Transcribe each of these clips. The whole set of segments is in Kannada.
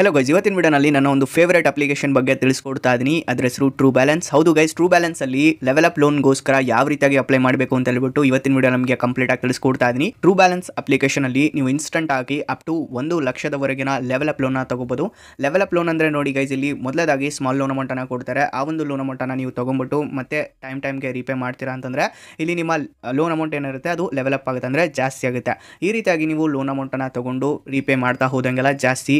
ಹಲೋ ಗೈಸ್ ಇವತ್ತಿನ ವಿಡಿಯೋನಲ್ಲಿ ನಾನು ಒಂದು ಫೇವರೇಟ್ ಅಪ್ಲಿಕೇಶನ್ ಬಗ್ಗೆ ತಿಳಿಸ್ಕೊಡ್ತಾ ಇದ್ದೀನಿ ಅದ್ರ ಹೆಸರು ಟ್ರೂ ಬ್ಯಾಲೆನ್ಸ್ ಹೌದು ಗೈಸ್ ಟ್ರೂ ಅಲ್ಲಿ ಲೆವೆಲ್ ಅಪ್ ಲೋನ್ಗೋಸ್ಕರ ಯಾವ ರೀತಿಯಾಗಿ ಅಪ್ಲೈ ಮಾಡಬೇಕು ಅಂತ ಹೇಳ್ಬಿಟ್ಟು ಇವತ್ತಿನ ವಿಡಿಯೋ ನಮಗೆ ಕಂಪ್ಲೀಟ್ ಆಗಿ ತಿಳಿಸ್ಕೊಡ್ತಾ ಇದ್ದೀನಿ ಟ್ರೂ ಬ್ಯಾಲೆನ್ಸ್ ಅಪ್ಲಿಕೇಶನಲ್ಲಿ ನೀವು ಇನ್ಸ್ಟೆಂಟ್ ಆಗಿ ಅಪ್ ಟು ಒಂದು ಲಕ್ಷದವರೆಗಿನ ಲೆವೆಲ್ ಅಪ್ ಲೋನ ತಗೋಬಹುದು ಲೆವೆಲ್ ಅಪ್ ಲೋನ್ ಅಂದರೆ ನೋಡಿ ಗೈಸ್ ಇಲ್ಲಿ ಮೊದಲದಾಗಿ ಸ್ಮಾಲ್ ಲೋನ್ ಅಮೌಂಟನ್ನು ಕೊಡ್ತಾರೆ ಆ ಒಂದು ಲೋನ್ ಅಮೌಂಟನ್ನು ನೀವು ತೊಗೊಂಬಿಟ್ಟು ಮತ್ತೆ ಟೈಮ್ ಟೈಮ್ಗೆ ರೀಪೇ ಮಾಡ್ತೀರಾ ಅಂತಂದರೆ ಇಲ್ಲಿ ನಿಮ್ಮ ಲೋನ್ ಅಮೌಂಟ್ ಏನಿರುತ್ತೆ ಅದು ಲೆವೆಲ್ ಅಪ್ ಆಗುತ್ತೆ ಅಂದರೆ ಜಾಸ್ತಿ ಆಗುತ್ತೆ ಈ ರೀತಿಯಾಗಿ ನೀವು ಲೋನ್ ಅಮೌಂಟನ್ನು ತಗೊಂಡು ರೀಪೇ ಮಾಡ್ತಾ ಹೋದಂಗೆಲ್ಲ ಜಾಸ್ತಿ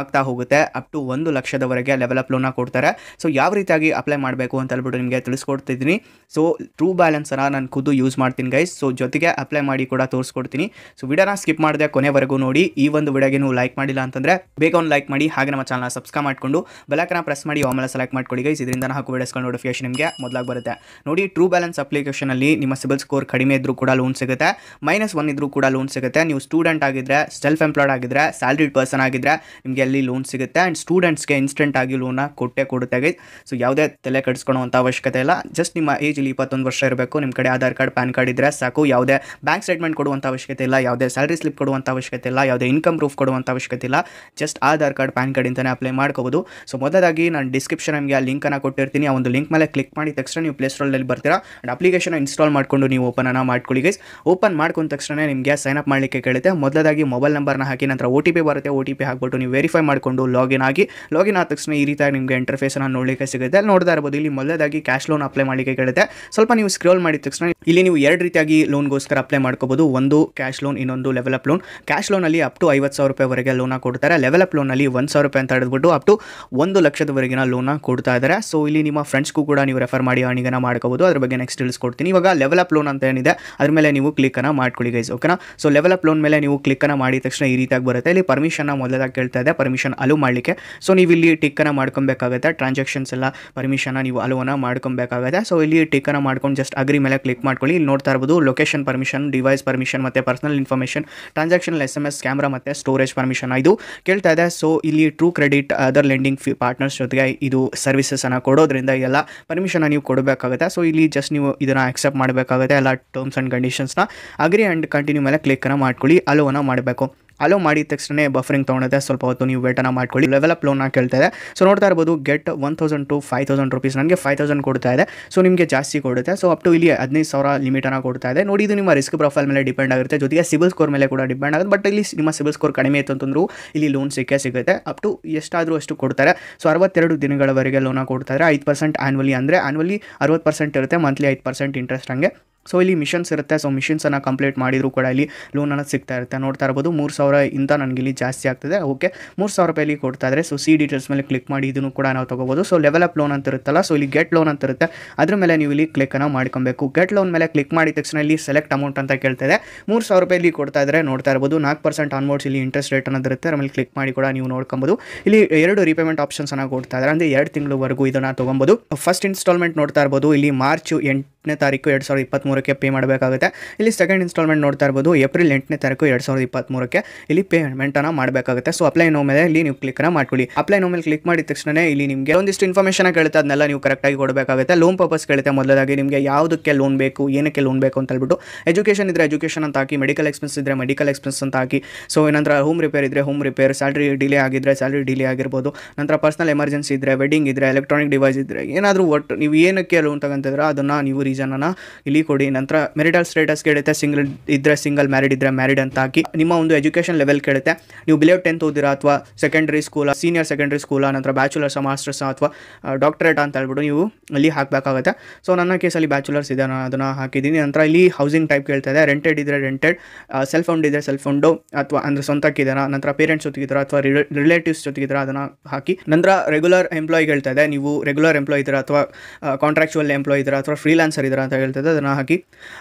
ಆಗ್ತಾ ಹೋಗುತ್ತೆ ಅಪ್ ಟು ಒಂದು ಲಕ್ಷದವರೆಗೆ ಲೆವೆಲ್ ಅಪ್ ಲೋನ ಕೊಡ್ತಾರೆ ಸೊ ಯಾವ ರೀತಿಯಾಗಿ ಅಪ್ಲೈ ಮಾಡಬೇಕು ಅಂತ ಹೇಳ್ಬಿಟ್ಟು ನಿಮಗೆ ತಿಳಿಸ್ಕೊಡ್ತಿದ್ದೀನಿ ಸೊ ಟ್ರೂ ಬ್ಯಾಲೆನ್ಸನ್ನು ನಾನು ಖುದ್ದು ಯೂಸ್ ಮಾಡ್ತೀನಿ ಗೈಸ್ ಸೊ ಜೊತೆಗೆ ಅಪ್ಲೈ ಮಾಡಿ ಕೂಡ ತೋರಿಸ್ಕೊಡ್ತೀನಿ ಸೊ ವಿಡಿಯೋನ ಸ್ಕಿಪ್ ಮಾಡಿದೆ ಕೊನೆವರೆಗೂ ನೋಡಿ ಈ ಒಂದು ವಿಡಿಯೋಗೆ ನೀವು ಲೈಕ್ ಮಾಡಿಲ್ಲ ಅಂತಂದರೆ ಬೇಗ ಒಂದು ಲೈಕ್ ಮಾಡಿ ಹಾಗೆ ನಮ್ಮ ಚಾನಲ್ ಸಬ್ಸ್ಕ್ರೈಬ್ ಮಾಡಿಕೊಂಡು ಬೆಲಕನ ಪ್ರೆಸ್ ಮಾಡಿ ಆಮೇಲೆ ಸೆಲೆಕ್ಟ್ ಮಾಡ್ಕೊಳ್ಳಿ ಗೈಸ್ ಇದರಿಂದ ಹಾಕು ವಿಡಿಯೋಸ್ಗಳ ನೋಟಿಫಿಕೇಶನ್ ನಿಮಗೆ ಮೊದಲಾಗಿ ಬರುತ್ತೆ ನೋಡಿ ಟ್ರೂ ಬ್ಯಾಲೆನ್ಸ್ ಅಪ್ಲಿಕೇಶನಲ್ಲಿ ನಿಮ್ಮ ಸಿಬಿಲ್ ಸ್ಕೋರ್ ಕಡಿಮೆ ಇದ್ರೂ ಕೂಡ ಲೋನ್ ಸಿಗುತ್ತೆ ಮೈನಸ್ ಒನ್ ಇದ್ರೂ ಕೂಡ ಲೋನ್ ಸಿಗುತ್ತೆ ನೀವು ಸ್ಟೂಡೆಂಟ್ ಆಗಿದ್ರೆ ಸೆಲ್ಫ್ ಎಂಪ್ಲಾಯ್ಡ್ ಆಗಿದ್ರೆ ಸ್ಯಾಲ್ರಿಡ್ ಪರ್ಸನ್ ಆಗಿದ್ರೆ ನಿಮಗೆ ಲೋನ್ ಸಿಗುತ್ತೆ ಆ್ಯಂಡ್ ಸ್ಟೂಡೆಂಟ್ಸ್ಗೆ ಇನ್ಸ್ಟೆಂಟ್ ಆಗಿ ಲೋನ ಕೊಟ್ಟೆ ಕೊಡುತ್ತೆ ಸೊ ಯಾವುದೇ ತಲೆ ಕಟ್ಸ್ಕೊಳ್ಳೋವಂಥ ಅವಶ್ಯಕತೆ ಇಲ್ಲ ಜಸ್ಟ್ ನಿಮ್ಮ ಏಜ್ ಇಲ್ಲಿ ಇಪ್ಪತ್ತೊಂದು ವರ್ಷ ಇರಬೇಕು ನಿಮ್ಮ ಕಡೆ ಆಧಾರ್ ಕಾರ್ಡ್ ಪ್ಯಾನ್ ಕಾರ್ಡ್ ಇದ್ದರೆ ಸಾಕು ಯಾವುದೇ ಬ್ಯಾಂಕ್ ಸ್ಟೇಟ್ಮೆಂಟ್ ಕೊಡುವಂಥ ಅವಶ್ಯಕತೆ ಇಲ್ಲ ಯಾವುದೇ ಸ್ಯಾಲರಿ ಸ್ಲಿಪ್ ಕೊಡುವಂಥ ಅವಶ್ಯಕತೆ ಇಲ್ಲ ಯಾವುದೇ ಇನ್ಕಮ್ ಪ್ರೂಫ್ ಕೊಡುವಂಥ ಅವಶ್ಯಕತೆ ಇಲ್ಲ just Aadhaar card PAN card ಇಂತಲೇ ಅಪ್ಲೈ ಮಾಡ್ಕೋಬೋದು ಸೊ ಮೊದಲಾಗಿ ನಾನು ಡಿಸ್ಕ್ರಿಪ್ಷನ್ ನಿಮಗೆ ಆ ಲಿಂಕನ್ನು ಕೊಟ್ಟಿರ್ತೀನಿ ಆ ಒಂದು ಲಿಂಕ್ ಮೇಲೆ ಕ್ಲಿಕ್ ಮಾಡಿದ ತಕ್ಷಣ ನೀವು ಪ್ಲೇ ಸ್ಟೋರಲ್ಲಿ ಬರ್ತೀರಾ ಆ್ಯಂಡ್ ಅಪ್ಲಿಕೇಶನ್ ಇನ್ಸ್ಟಾಲ್ ಮಾಡಿಕೊಂಡು ನೀವು ಓಪನನ್ನು ಮಾಡ್ಕೊಳ್ಳಿ ಗೈಸ್ ಓಪನ್ ಮಾಡ್ಕೊಂಡ ತಕ್ಷಣ ನಿಮಗೆ ಸೈನ್ ಅಪ್ ಮಾಡಲಿಕ್ಕೆ ಕೇಳುತ್ತೆ ಮೊದಲಾಗಿ ಮೊಬೈಲ್ ನಂಬರ್ನ ಹಾಕಿ ನಂತರ ಒ ಟಿ ಪಿ ಬರುತ್ತೆ ಒ ಟಿ ಪಿ ಹಾಕ್ಬಿಟ್ಟು ನೀವು ವೆರಿಫೈ ಮಾಡಿಕೊಂಡು ಲಾಗಿನ್ ಆಗಿ ಲಾಗಿನ್ ಆದ ತಕ್ಷಣ ಈ ರೀತಿಯಾಗಿ ನಿಮಗೆ ಇಂಟರ್ಫೇಸನ್ನು ನೋಡಲಿಕ್ಕೆ ಸಿಗುತ್ತೆ ಅಲ್ಲಿ ನೋಡ್ತಾ ಇರ್ಬೋದು ಇಲ್ಲಿ ಮೊದಲೇದಾಗಿ ಕ್ಯಾಶ್ ಲೋನ್ ಅಪ್ಲೈ ಮಾಡಲಿಕ್ಕೆ ಕೇಳುತ್ತೆ ಸ್ವಲ್ಪ ನೀವು ಸ್ಕ್ರೋಲ್ ಮಾಡಿದ ತಕ್ಷಣ ಇಲ್ಲಿ ನೀವು ಎರಡು ರೀತಿಯಾಗಿ ಲೋನ್ಗೋಸ್ಕರ ಅಪ್ಲೈ ಮಾಡ್ಕೋಬೋದು ಒಂದು ಕ್ಯಾಶ್ ಲೋನ್ ಇನ್ನೊಂದು ಲೆವೆಲ್ ಅಪ್ ಲೋನ್ ಕ್ಯಾಶ್ ಲೋನಲ್ಲಿ ಅಪ್ ಟು ಐವತ್ತು ಸಾವಿರ ರೂಪಾಯಿವರೆಗೆ ಲೋನ್ ಕೊಡ್ತಾರೆ ಲೆವೆಲ್ ಅಪ್ ಲೋನಲ್ಲಿ ಒಂದು ಸಾವಿರ ರೂಪಾಯಿ ಅಂತ ಹಿಡಿದ್ಬಿಟ್ಟು ಅಪ್ ಟು ಒಂದು ಲಕ್ಷದವರೆಗಿನ ಲೋನ್ ಕೊಡ್ತಾ ಇದ್ದಾರೆ ಸೊ ಇಲ್ಲಿ ನಿಮ್ಮ ಫ್ರೆಂಡ್ಸ್ಗೂ ಕೂಡ ನೀವು ರೆಫರ್ ಮಾಡಿ ಅಣಿಗನ ಮಾಡ್ಕೋಬೋದು ಅದ್ರ ಬಗ್ಗೆ ನೆಕ್ಸ್ಟ್ ತಿಳಿಸ್ಕೊಡ್ತೀನಿ ಇವಾಗ ಲೆವೆಲ್ ಅಪ್ ಲೋನ್ ಅಂತ ಏನಿದೆ ಅದ್ರ ಮೇಲೆ ನೀವು ಕ್ಲಿಕ್ಕನ್ನು ಮಾಡ್ಕೊಳ್ಳಿ ಗೈಸ್ ಓಕೆನಾ ಸೊ ಲೆವೆಲ್ ಅಪ್ ಲೋನ್ ಮೇಲೆ ನೀವು ಕ್ಲಿಕ್ಕನ್ನು ಮಾಡಿದ ತಕ್ಷಣ ಈ ರೀತಿಯಾಗಿ ಬರುತ್ತೆ ಇಲ್ಲಿ ಪರ್ಮಿಷನ್ ಮೊದಲಾಗಿ ಕೇಳ್ತಾ ಇದೆ ಪರ್ಮಿಷನ್ ಅಲೋ ಮಾಡಲಿಕ್ಕೆ ಸೊ ನೀವು ಇಲ್ಲಿ ಟಿಕ್ಕನ್ನು ಮಾಡ್ಕೊಬೇಕಾಗುತ್ತೆ ಟ್ರಾನ್ಸಾಕ್ಷನ್ಸ್ ಎಲ್ಲ ಪರ್ಮಿಷನ್ನ ನೀವು ಅಲೋನ ಮಾಡ್ಕೊಬೇಕಾಗುತ್ತೆ ಸೊ ಇಲ್ಲಿ ಟಿಕ್ಕನ್ನು ಮಾಡ್ಕೊಂಡು ಜಸ್ಟ್ ಅಗ್ರಿ ಮೇಲೆ ಕ್ಲಿಕ್ ಮಾಡ್ಕೊಳ್ಳಿ ಇಲ್ಲಿ ನೋಡ್ತಾ ಇರ್ಬೋದು ಲೊಕೇಶನ್ ಪರ್ಮಿಷನ್ ಡಿವೈಸ್ ಪರ್ಮಿಷನ್ ಮತ್ತು personal information transaction S M S camera ಮತ್ತು ಸ್ಟೋರೇಜ್ ಪರ್ಮಿಷನ್ ಇದು ಕೇಳ್ತಾ ಇದೆ ಸೊ ಇಲ್ಲಿ ಟ್ರೂ ಕ್ರೆಡಿಟ್ ಅದರ್ ಲೆಂಡಿಂಗ್ ಫಿ ಪಾರ್ಟ್ನರ್ಸ್ ಜೊತೆಗೆ ಇದು ಸರ್ವಿಸಸನ್ನು ಕೊಡೋದ್ರಿಂದ ಎಲ್ಲ ಪರ್ಮಿಷನ್ನ ನೀವು ಕೊಡಬೇಕಾಗುತ್ತೆ ಸೊ ಇಲ್ಲಿ ಜಸ್ಟ್ ನೀವು ಇದನ್ನು ಆಕ್ಸೆಪ್ಟ್ ಮಾಡಬೇಕಾಗುತ್ತೆ ಎಲ್ಲ ಟರ್ಮ್ಸ್ ಆ್ಯಂಡ್ ಕಂಡೀಷನ್ಸ್ನ ಅಗ್ರಿ ಆ್ಯಂಡ್ ಕಂಟಿನ್ಯೂ ಮೇಲೆ ಕ್ಲಿಕ್ಕನ್ನು ಮಾಡ್ಕೊಳ್ಳಿ ಅಲೋವನ್ನು ಮಾಡಬೇಕು ಅಲೋ ಮಾಡಿದ ತಕ್ಷಣ ಬಫರಿಂಗ್ ತೊಗೊಂಡಿದೆ ಸ್ವಲ್ಪ ಹೊತ್ತು ನೀವು ವೇಟನ ಮಾಡ್ಕೊಳ್ಳಿ ಲೆವೆಲ್ ಅಪ್ ಲೋನ್ ಕೇಳ್ತಾ ಇದೆ ಸೊ ನೋಡ್ತಾ ಇರ್ಬೋದು get one thousand to five thousand rupees ನನಗೆ ಫೈವ್ ತೌಸಂಡ್ ಕೊಡ್ತಾ ಇದೆ ಸೊ ನಿಮಗೆ ಜಾಸ್ತಿ ಕೊಡುತ್ತೆ ಸೊ ಅಪ್ ಟು ಇಲ್ಲಿ ಹದಿನೈದು ಸಾವಿರ ಲಿಮಿಟನ್ನು ಕೊಡ್ತಾ ಇದೆ ನೋಡಿ ಇದು ನಿಮ್ಮ ರಿಸ್ಕ್ ಪ್ರೊಫೈಲ್ ಮೇಲೆ ಡಿಪೆಂಡ್ ಆಗುತ್ತೆ ಜೊತೆಗೆ ಸಿಬಿಲ್ ಸ್ಕೋರ್ ಮೇಲೆ ಕೂಡ ಡಿಪೆಂಡ್ ಆಗುತ್ತೆ ಬಟ್ ಇಲ್ಲಿ ನಿಮ್ಮ ಸಿಬಿಲ್ ಸ್ಕೋರ್ ಕಡಿಮೆ ಇತ್ತು ಅಂತಂದ್ರು ಇಲ್ಲಿ ಲೋನ್ ಸಿಕ್ಕೇ ಸಿಗುತ್ತೆ ಅಪ್ ಟು ಎಷ್ಟಾದರೂ ಅಷ್ಟು ಕೊಡ್ತಾರೆ ಸೊ ಅರವತ್ತೆರಡು ದಿನಗಳವರೆಗೆ ಲೋನ ಕೊಡ್ತಾರೆ ಐದು ಪರ್ಸೆಂಟ್ ಆ್ಯನ್ವಲಿ ಅಂದರೆ ಆ್ಯನ್ವಲಿ ಅರವತ್ತು ಪರ್ಸೆಂಟ್ ಇರುತ್ತೆ ಮಂತ್ಲಿ ಐದು ಪರ್ಸೆಂಟ್ ಇಂಟ್ರೆಸ್ಟ್ ಹಂಗೆ ಸೊ ಇಲ್ಲಿ ಮಿಷನ್ಸ್ ಇರುತ್ತೆ ಸೊ ಮಿಷನ್ಸನ್ನು ಕಂಪ್ಲೀಟ್ ಮಾಡಿದ್ರು ಕೂಡ ಇಲ್ಲಿ ಲೋನ್ ಅನ್ನೋದು ಸಿಗ್ತಾ ಇರುತ್ತೆ ನೋಡ್ತಾ ಇರ್ಬೋದು ಮೂರು ಸಾವಿರ ಇಂದ ನನಗೆ ಇಲ್ಲಿ ಜಾಸ್ತಿ ಆಗ್ತದೆ ಓಕೆ ಮೂರು ಸಾವಿರ ರೂಪಾಯಿ ಕೊಡ್ತಾ ಇದ್ದಾರೆ ಸೊ ಸಿ ಡೀಟೇಲ್ಸ್ ಮೇಲೆ ಕ್ಲಿಕ್ ಮಾಡಿ ಇದನ್ನು ಕೂಡ ನಾವು ತೊಗೋಬೋದು ಸೊ ಲೆವೆಲ್ ಅಪ್ ಲೋನ್ ಅಂತ ಇರುತ್ತಲ್ಲ ಸೊ ಇಲ್ಲಿ ಗೆಟ್ ಲೋನ್ ಅಂತ ಇರುತ್ತೆ ಅದ್ರ ಮೇಲೆ ನೀವು ಇಲ್ಲಿ ಕ್ಲಿಕ್ ಅನ್ನ ಮಾಡ್ಕೊಬೇಕು ಗೆಟ್ ಲೋನ್ ಮೇಲೆ ಕ್ಲಿಕ್ ಮಾಡಿದ ತಕ್ಷಣ ಇಲ್ಲಿ ಸೆಲೆಕ್ಟ್ ಅಮೌಂಟ್ ಅಂತ ಕೇಳ್ತಾಯಿದೆ ಮೂರು ಸಾವಿರ ರೂಪಾಯಿ ಇಲ್ಲಿ ಕೊಡ್ತಾ ಇದ್ರೆ ನೋಡ್ತಾ ಇರ್ಬೋದು ನಾಲ್ಕು ಪರ್ಸೆಂಟ್ ಮೋಡ್ಸ್ ಇಲ್ಲಿ ಇಂಟ್ರೆಸ್ಟ್ ರೇಟ್ ಅನ್ನೋದು ಇರುತ್ತೆ ಆಮೇಲೆ ಕ್ಲಿಕ್ ಮಾಡಿ ಕೂಡ ನೀವು ನೋಡ್ಕೊಬೋದು ಇಲ್ಲಿ ಎರಡು ರೀಪೇಮೆಂಟ್ ಆಪ್ಷನ್ಸ್ ಅನ್ನ ಕೊಡ್ತಾ ಇದ್ದಾರೆ ಅಂದರೆ ಎರಡು ತಿಂಗಳವರೆಗೂ ಇದನ್ನು ತೊಗೊಬೋದು ಫಸ್ಟ್ ಇನ್ಸ್ಟಾಲ್ಮೆಂಟ್ ನೋಡ್ತಾ ಇರ್ಬೋದು ಇಲ್ಲಿ ಮಾರ್ಚ್ ಎಂಟು ಎಂಟನೇ ತಾರೀಕು ಎರಡು ಸಾವಿರದ ಇಪ್ಪತ್ತ್ಮೂರಕ್ಕೆ ಪೇ ಮಾಡಬೇಕಾಗುತ್ತೆ ಇಲ್ಲಿ ಸೆಕೆಂಡ್ ಇನ್ಸ್ಟಾಲ್ಮೆಂಟ್ ನೋಡ್ತಾ ಇರ್ಬೋದು ಏಪ್ರಿಲ್ ಎಂಟನೇ ತಾರೀಕು ಎರಡು ಸಾವಿರದ ಇಪ್ಪತ್ತ್ಮೂರಕ್ಕೆ ಇಲ್ಲಿ ಪೇಮೆಂಟನ್ನು ಮಾಡಬೇಕಾಗುತ್ತೆ ಸೊ ಅಪ್ಲೈ ನೋ ಮೇಲೆ ಇಲ್ಲಿ ನೀವು ಕ್ಲಿಕ್ನ ಮಾಡ್ಕೊಳ್ಳಿ ಅಪ್ಲೈ ನೋ ಮೇಲೆ ಕ್ಲಿಕ್ ಮಾಡಿದ ತಕ್ಷಣ ಇಲ್ಲಿ ನಿಮಗೆ ಒಂದಿಷ್ಟು ಇನ್ಫಾರ್ಮೇಷನ್ ಕೇಳುತ್ತೆ ಅದನ್ನೆಲ್ಲ ನೀವು ಕರೆಕ್ಟಾಗಿ ಕೊಡಬೇಕಾಗುತ್ತೆ ಲೋನ್ ಪರ್ಪಸ್ ಕೇಳುತ್ತೆ ಮೊದಲಾಗಿ ನಿಮಗೆ ಯಾವುದಕ್ಕೆ ಲೋನ್ ಬೇಕು ಏನಕ್ಕೆ ಲೋನ್ ಬೇಕು ಅಂತ ಹೇಳ್ಬಿಟ್ಟು ಎಜುಕೇಷನ್ ಇದ್ರೆ ಎಜುಕೇಷನ್ ಅಂತ ಹಾಕಿ ಮೆಡಿಕಲ್ ಎಕ್ಸ್ಪೆನ್ಸ್ ಇದ್ರೆ ಮೆಡಿಕಲ್ ಎಕ್ಸ್ಪೆನ್ಸ್ ಅಂತ ಹಾಕಿ ಸೊ ಏನಂದ್ರೆ ಹೋಮ್ ರಿಪೇರ್ ಇದ್ರೆ ಹೋಮ್ ರಿಪೇರ್ ಸ್ಯಾಲ್ರಿ ಡಿಲೇ ಆಗಿದ್ರೆ ಸ್ಯಾಲ್ರಿ ಡಿಲೇ ಆಗಿರ್ಬೋದು ನಂತರ ಪರ್ಸನಲ್ ಎಮರ್ಜೆನ್ಸಿ ಇದ್ರೆ ವೆಡ್ಡಿಂಗ್ ಇದ್ರೆ ಎಲೆಕ್ಟ್ರಾನಿಕ್ ಡಿವೈಸ್ ಇದ್ರೆ ಏನಾದರೂ ಒಟ್ಟು ನೀವು ಏನಕ್ಕೆ ಲೋನ್ ತಗೊಂತಿದ್ರೆ ಅದನ್ನು ನೀವು ಇಲ್ಲಿ ಕೊಡಿ ನಂತರ ಮೆರಿಟಲ್ ಸ್ಟೇಟಸ್ ಕೇಳುತ್ತೆ ಸಿಂಗಲ್ ಇದ್ರೆ ಸಿಂಗಲ್ ಮ್ಯಾರಿಡ್ ಇದ್ರೆ ಮ್ಯಾರಿಡ್ ಅಂತ ಹಾಕಿ ನಿಮ್ಮ ಒಂದು ಎಜುಕೇಷನ್ ಲೆವೆಲ್ ಕೇಳುತ್ತೆ ನೀವು ಬಿಲೇವ್ ಟೆಂತ್ ಓದಿರಾ ಅಥವಾ secondary school senior secondary school ನಂತರ ಬ್ಯಾಚುಲರ್ಸ್ ಮಾಸ್ಟರ್ಸ್ ಅಥವಾ ಡಾಕ್ಟರೇಟ್ ಅಂತ ಹೇಳ್ಬಿಟ್ಟು ನೀವು ಅಲ್ಲಿ ಹಾಕಬೇಕಾಗುತ್ತೆ ಸೊ ನನ್ನ ಕೇಸಲ್ಲಿ ಬ್ಯಾಚುಲರ್ಸ್ ಇದೆ ನಾನು ಅದನ್ನು ಹಾಕಿದ್ದೀನಿ ನಂತರ ಇಲ್ಲಿ ಹೌಸಿಂಗ್ ಟೈಪ್ ಕೇಳ್ತಾ ಇದೆ ರೆಂಟೆಡ್ ಇದ್ರೆ ರೆಂಟೆಡ್ ಸೆಲ್ಫ್ ಫೌಂಡ್ ಇದ್ರೆ ಸೆಲ್ಫ್ ಫೌಂಡು ಅಥವಾ ಅಂದರೆ ಸ್ವಂತಕ್ಕಿದಾರ ನಂತರ ಪೇರೆಂಟ್ಸ್ ಜೊತೆಗಿದಾರ ಅಥವಾ ರಿಲೇಟಿವ್ಸ್ ಜೊತೆಗಿದ್ರೆ ಅದನ್ನ ಹಾಕಿ ನಂತರ ರೆಗ್ಯುಲರ್ ಎಂಪ್ಲಾಯ್ ಹೇಳ್ತಾ ಇದೆ ನೀವು ರೆಗ್ಯುಲರ್ ಎಂಪ್ಲಾಯ್ ಇದ್ದೀರಾ ಅಥವಾ ಕಾಂಟ್ರಾಕ್ಚುವಲ್ ಎಂಪ್ಲಾಯ್ ಇದ್ದೀರಾ ಅಥವಾ ಫ್ರೀಲಾನ್ಸರ್ ಇದರ ಅಂತ ಹೇಳ್ತದೆ ಅದನ್ನು ಹಾಕಿ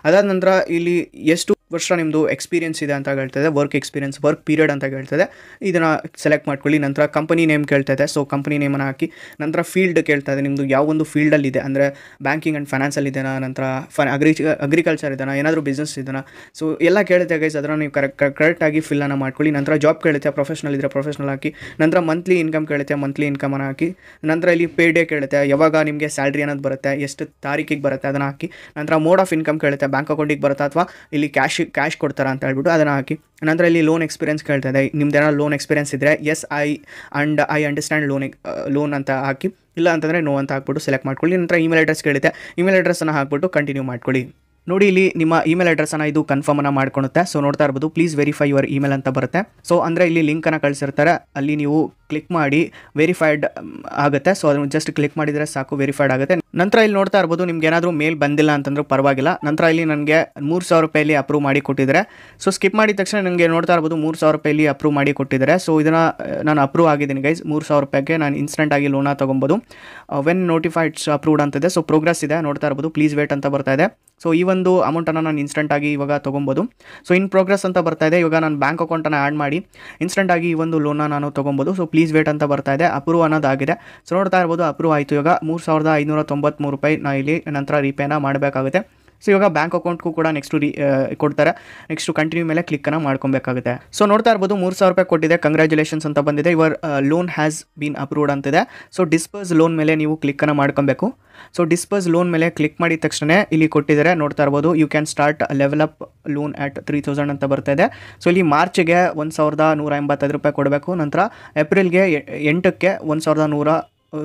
ಅದಾದ ನಂತರ ಇಲ್ಲಿ ಎಷ್ಟು ವರ್ಷ ನಿಮ್ಮದು ಎಕ್ಸ್ಪೀರಿಯೆನ್ಸ್ ಇದೆ ಅಂತ ಹೇಳ್ತದೆ ವರ್ಕ್ ಎಕ್ಸ್ಪೀರಿಯನ್ಸ್ ವರ್ಕ್ ಪೀರಿಯಡ್ ಅಂತ ಹೇಳ್ತದೆ ಇದನ್ನು ಸೆಲೆಕ್ಟ್ ಮಾಡ್ಕೊಳ್ಳಿ ನಂತರ ಕಂಪನಿ ನೇಮ್ ಕೇಳ್ತದೆ ಸೊ ಕಂಪನಿ ನೇಮನ್ನು ಹಾಕಿ ನಂತರ ಫೀಲ್ಡ್ ಕೇಳ್ತದೆ ನಿಮ್ಮದು ಯಾವೊಂದು ಇದೆ ಅಂದರೆ ಬ್ಯಾಂಕಿಂಗ್ ಆ್ಯಂಡ್ ಫೈನಾನ್ಸಲ್ಲಿ ಇದೆನಾ ನಂತರ ಫೈ ಅಗ್ರಿ ಅಗ್ರಿಕಲ್ಚರ್ ಇದೆನಾ ಏನಾದರೂ ಬಿಸ್ನೆಸ್ ಇದೆನಾ ಸೊ ಎಲ್ಲ ಕೇಳುತ್ತೆ ಗೈಸ್ ಅದನ್ನು ನೀವು ಕರೆಕ್ಟ್ ಕರೆಕ್ಟಾಗಿ ಫಿಲ್ಲನ್ನು ಮಾಡ್ಕೊಳ್ಳಿ ನಂತರ ಜಾಬ್ ಕೇಳುತ್ತೆ ಪ್ರೊಫೆಷನಲ್ ಇದ್ದರೆ ಪ್ರೊಫೆಷನಲ್ ಹಾಕಿ ನಂತರ ಮಂತ್ಲಿ ಇನ್ಕಮ್ ಕೇಳುತ್ತೆ ಮಂತ್ಲಿ ಇನ್ಕಮನ್ನು ಹಾಕಿ ನಂತರ ಇಲ್ಲಿ ಪೇ ಡೇ ಕೇಳುತ್ತೆ ಯಾವಾಗ ನಿಮಗೆ ಸ್ಯಾಲ್ರಿ ಅನ್ನೋದು ಬರುತ್ತೆ ಎಷ್ಟು ತಾರೀಕಿಗೆ ಬರುತ್ತೆ ಅದನ್ನು ಹಾಕಿ ನಂತರ ಮೋಡ್ ಆಫ್ ಇನ್ಕಮ್ ಕೇಳುತ್ತೆ ಬ್ಯಾಂಕ್ ಅಕೌಂಟಿಗೆ ಬರುತ್ತಾ ಅಥವಾ ಇಲ್ಲಿ ಕ್ಯಾಶ್ ಕ್ಯಾಶ್ ಕೊಡ್ತಾರ ಅಂತ ಹೇಳ್ಬಿಟ್ಟು ಅದನ್ನು ಹಾಕಿ ನಂತರ ಇಲ್ಲಿ ಲೋನ್ ಎಕ್ಸ್ಪೀರಿಯನ್ಸ್ ಕೇಳ್ತಾ ಇದೆ ಲೋನ್ ಎಕ್ಸ್ಪೀರಿಯನ್ಸ್ ಇದ್ದರೆ yes I and I understand loan loan ಅಂತ ಹಾಕಿ ಇಲ್ಲ ಅಂತಂದರೆ ನೋ ಅಂತ ಹಾಕ್ಬಿಟ್ಟು ಸೆಲೆಕ್ಟ್ ಮಾಡ್ಕೊಳ್ಳಿ ನಂತರ ಇಮೇಲ್ ಅಡ್ರೆಸ್ ಕೇಳುತ್ತೆ ಇಮೇಲ್ ಅಡ್ರೆಸ್ಸನ್ನು ಹಾಕ್ಬಿಟ್ಟು ಕಂಟಿನ್ಯೂ ಮಾಡ್ಕೊಳ್ಳಿ ನೋಡಿ ಇಲ್ಲಿ ನಿಮ್ಮ ಇಮೇಲ್ ಅಡ್ರೆಸ್ಸನ್ನು ಇದು ಕನ್ಫರ್ಮನ್ನು ಮಾಡ್ಕೊಳುತ್ತೆ ಸೊ ನೋಡ್ತಾ ಇರ್ಬೋದು ಪ್ಲೀಸ್ ವೆರಿಫೈ ಯುವರ್ ಇಮೇಲ್ ಅಂತ ಬರುತ್ತೆ ಸೊ ಅಂದರೆ ಇಲ್ಲಿ ಲಿಂಕನ್ನು ಕಳಿಸಿರ್ತಾರೆ ಅಲ್ಲಿ ನೀವು ಕ್ಲಿಕ್ ಮಾಡಿ ವೆರಿಫೈಡ್ ಆಗುತ್ತೆ ಸೊ ಅದನ್ನು ಜಸ್ಟ್ ಕ್ಲಿಕ್ ಮಾಡಿದರೆ ಸಾಕು ವೆರಿಫೈಡ್ ಆಗುತ್ತೆ ನಂತರ ಇಲ್ಲಿ ನೋಡ್ತಾ ಇರ್ಬೋದು ನಿಮ್ಗೆ ಏನಾದರೂ ಮೇಲ್ ಬಂದಿಲ್ಲ ಅಂತಂದ್ರೆ ಪರವಾಗಿಲ್ಲ ನಂತರ ಇಲ್ಲಿ ನನಗೆ ಮೂರು ಸಾವಿರ ರೂಪಾಯಲ್ಲಿ ಅಪ್ರೂವ್ ಮಾಡಿ ಕೊಟ್ಟಿದ್ದಾರೆ ಸೊ ಸ್ಕಿಪ್ ಮಾಡಿದ ತಕ್ಷಣ ನನಗೆ ನೋಡ್ತಾ ಇರ್ಬೋದು ಮೂರು ಸಾವಿರ ರೂಪಾಯಲ್ಲಿ ಅಪ್ರೂವ್ ಮಾಡಿ ಕೊಟ್ಟಿದ್ದಾರೆ ಸೊ ಇದನ್ನು uh, ನಾನು ಅಪ್ರೂವ್ ಆಗಿದ್ದೀನಿ ಗೈಸ್ ಮೂರು ಸಾವಿರ ರೂಪಾಯಿಗೆ ನಾನು ಇನ್ಸ್ಟೆಂಟಾಗಿ ಲೋನ ತೊಗೊಬೋದು ವೆನ್ ನೋಟಿಫೈಡ್ಸ್ ಅಪ್ರೂವ್ಡ್ ಅಂತಿದೆ ಸೊ ಪ್ರೋಗ್ರೆಸ್ ಇದೆ ನೋಡ್ತಾ ಇರ್ಬೋದು ಪ್ಲೀಸ್ ವೇಟ್ ಅಂತ ಬರ್ತಾ ಇದೆ ಸೊ ಈ ಒಂದು ಅಮೌಂಟನ್ನು ನಾನು ಇನ್ಸ್ಟೆಂಟಾಗಿ ಇವಾಗ ತೊಗೊಬೋದು ಸೊ ಇನ್ ಪ್ರೋಗ್ರೆಸ್ ಅಂತ ಬರ್ತಾ ಇದೆ ಇವಾಗ ನಾನು ಬ್ಯಾಂಕ್ ಅಕೌಂಟನ್ನು ಆ್ಯಡ್ ಮಾಡಿ ಇನ್ಸ್ಟೆಂಟಾಗಿ ಈ ಒಂದು ಲೋನ ನಾನು ತೊಗೊಬೋದು ಸೊ ಪ್ಲೀಸ್ ವೇಟ್ ಅಂತ ಬರ್ತಾ ಇದೆ ಅಪ್ರೂವ್ ಅನ್ನೋದಾಗಿದೆ ಸೊ ನೋಡ್ತಾ ಇರ್ಬೋದು ಅಪ್ರೂವ್ ಆಯಿತು ಇವಾಗ ಮೂರು ಸಾವಿರದ ಐನೂರ ತೊಂಬತ್ತ್ಮೂರು ರೂಪಾಯಿ ನಾ ಇಲ್ಲಿ ನಂತರ ರೀಪೇನ ಮಾಡಬೇಕಾಗುತ್ತೆ ಸೊ ಇವಾಗ ಬ್ಯಾಂಕ್ ಅಕೌಂಟ್ಗೂ ಕೂಡ ನೆಕ್ಸ್ಟು ರೀ ಕೊಡ್ತಾರೆ ನೆಕ್ಸ್ಟು ಕಂಟಿನ್ಯೂ ಮೇಲೆ ಕ್ಲಿಕ್ಕನ್ನು ಮಾಡ್ಕೊಬೇಕಾಗುತ್ತೆ ಸೊ ನೋಡ್ತಾ ಇರ್ಬೋದು ಮೂರು ಸಾವಿರ ರೂಪಾಯಿ ಕೊಟ್ಟಿದೆ ಕಂಗ್ರ್ಯಾಚುಲೇಷನ್ಸ್ ಅಂತ ಬಂದಿದೆ ಇವರ್ ಲೋನ್ ಹ್ಯಾಸ್ ಬೀನ್ ಅಪ್ರೂವ್ಡ್ ಅಂತಿದೆ ಸೊ ಡಿಸ್ಪರ್ಸ್ ಲೋನ್ ಮೇಲೆ ನೀವು ಕ್ಲಿಕ್ಕನ್ನು ಮಾಡ್ಕೊಬೇಕು ಸೊ ಡಿಸ್ಪರ್ಸ್ ಲೋನ್ ಮೇಲೆ ಕ್ಲಿಕ್ ಮಾಡಿದ ತಕ್ಷಣ ಇಲ್ಲಿ ಕೊಟ್ಟಿದ್ದಾರೆ ನೋಡ್ತಾ ಇರ್ಬೋದು you can start level up loan at three thousand ಅಂತ ಬರ್ತಾ ಇದೆ ಸೊ ಇಲ್ಲಿ ಮಾರ್ಚ್ಗೆ ಒಂದು ಸಾವಿರದ ನೂರ ಎಂಬತ್ತೈದು ರೂಪಾಯಿ ಕೊಡಬೇಕು ನಂತರ ಏಪ್ರಿಲ್ಗೆ ಎಂಟಕ್ಕೆ ಒಂದು ಸಾವಿರದ ನೂರ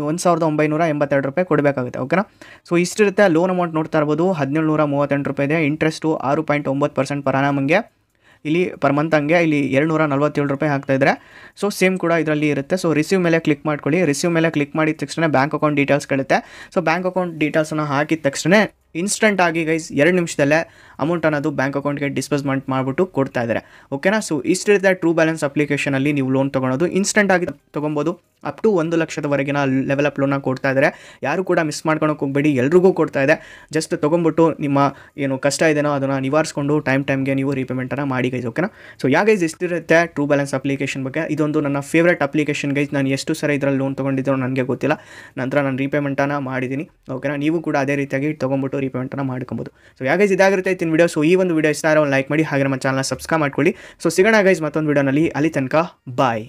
ಒಂದು ಸಾವಿರದ ಒಂಬೈನೂರ ಎಂಬತ್ತೆರಡು ರೂಪಾಯಿ ಕೊಡಬೇಕಾಗುತ್ತೆ ಓಕೆನಾ ಸೊ ಇಷ್ಟಿರುತ್ತೆ ಲೋನ್ ಅಮೌಂಟ್ ನೋಡ್ತಾ ಇರ್ಬೋದು ಹದಿನೇಳು ನೂರ ಮೂವತ್ತೆಂಟು ರೂಪಾಯಿ ಇದೆ ಇಂಟ್ರೆಸ್ಟು ಆರು ಪಾಯಿಂಟ್ ಒಂಬತ್ತು ಪರ್ಸೆಂಟ್ ಪರ ನಮಗೆ ಇಲ್ಲಿ ಪರ್ ಮಂತ್ ಹಂಗೆ ಇಲ್ಲಿ ಎರಡುನೂರ ನಲ್ವತ್ತೇಳು ರೂಪಾಯಿ ಹಾಕ್ತಾ ಇದ್ದರೆ ಸೊ ಸೇಮ್ ಕೂಡ ಇದರಲ್ಲಿ ಇರುತ್ತೆ ಸೊ ರಿಸೀವ್ ಮೇಲೆ ಕ್ಲಿಕ್ ಮಾಡ್ಕೊಳ್ಳಿ ರಿಸೀವ್ ಮೇಲೆ ಕ್ಲಿಕ್ ಮಾಡಿದ ತಕ್ಷಣ ಬ್ಯಾಂಕ್ ಅಕೌಂಟ್ ಡೀಟೇಲ್ಸ್ ಕೇಳುತ್ತೆ ಸೊ ಬ್ಯಾಂಕ್ ಅಕೌಂಟ್ ಡೀಟೇಲ್ಸನ್ನು ಹಾಕಿದ ತಕ್ಷಣ ಇನ್ಸ್ಟೆಂಟ್ ಆಗಿ ಗೈಸ್ ಎರಡು ನಿಮಿಷದಲ್ಲೇ ಅಮೌಂಟ್ ಅನ್ನೋದು ಬ್ಯಾಂಕ್ ಅಕೌಂಟ್ಗೆ ಡಿಸ್ಪೋಸ್ಮೆಂಟ್ ಮಾಡಿಬಿಟ್ಟು ಕೊಡ್ತಾ ಇದ್ದಾರೆ ಓಕೆನಾ ಸೊ ಇಷ್ಟಿರುತ್ತೆ ಟ್ರೂ ಬ್ಯಾಲೆನ್ಸ್ ಅಪ್ಲಿಕೇಶನಲ್ಲಿ ನೀವು ಲೋನ್ ತೊಗೊಳೋದು ಇನ್ಸ್ಟಂಟ್ ಆಗಿ ತೊಗೊಬೋದು ಅಪ್ ಟು ಒಂದು ಲಕ್ಷದವರೆಗಿನ ಲೆವೆಲ್ ಅಪ್ ಲೋನ ಕೊಡ್ತಾ ಇದ್ದಾರೆ ಯಾರು ಕೂಡ ಮಿಸ್ ಮಾಡ್ಕೊಳಕ್ಕೆ ಹೋಗಬೇಡಿ ಎಲ್ರಿಗೂ ಕೊಡ್ತಾ ಇದೆ ಜಸ್ಟ್ ತೊಗೊಂಬಿಟ್ಟು ನಿಮ್ಮ ಏನು ಕಷ್ಟ ಇದೆಯೋ ಅದನ್ನು ನಿವಾರಿಸ್ಕೊಂಡು ಟೈಮ್ ಟೈಮ್ಗೆ ನೀವು ರೀಪೇಮೆಂಟನ್ನು ಮಾಡಿ ಗೈಸ್ ಓಕೆನಾ ಸೊ ಯಾ ಗೈಸ್ ಇಷ್ಟಿರುತ್ತೆ ಟ್ರೂ ಬ್ಯಾಲೆನ್ಸ್ ಅಪ್ಲಿಕೇಶನ್ ಬಗ್ಗೆ ಇದೊಂದು ನನ್ನ ಫೇವ್ರೇಟ್ ಅಪ್ಲಿಕೇಶನ್ ಗೈಸ್ ನಾನು ಎಷ್ಟು ಸರ ಇದರಲ್ಲಿ ಲೋನ್ ತೊಗೊಂಡಿದ್ದೋ ನನಗೆ ಗೊತ್ತಿಲ್ಲ ನಂತರ ನಾನು ರೀಪೇಮೆಂಟನ್ನು ಮಾಡಿದ್ದೀನಿ ಓಕೆನಾ ನೀವು ಕೂಡ ಅದೇ ರೀತಿಯಾಗಿ ತೊಗೊಂಬಿಟ್ಟು ರೀಪೇಮೆಂಟನ್ನು ಮಾಡ್ಕೊಬೋದು ಸೊ ಯಾಗೈಸ್ ಇದಾಗಿರುತ್ತೆ ಇತ್ತಿನ ವಿಡಿಯೋ ಸೊ ಈ ಒಂದು ವೀಡಿಯೋ ಇಷ್ಟ ಲೈಕ್ ಮಾಡಿ ಹಾಗೆ ನಮ್ಮ ಚಾನಲ್ ಸಬ್ಸ್ಕ್ರೈಬ್ ಮಾಡ್ಕೊಳ್ಳಿ ಸೊ ಸಿಗೋಣ ಗೈಸ್ ಮತ್ತೊಂದು ವೀಡಿಯೋನಲ್ಲಿ ಅಲ್ಲಿ ತನಕ ಬಾಯ್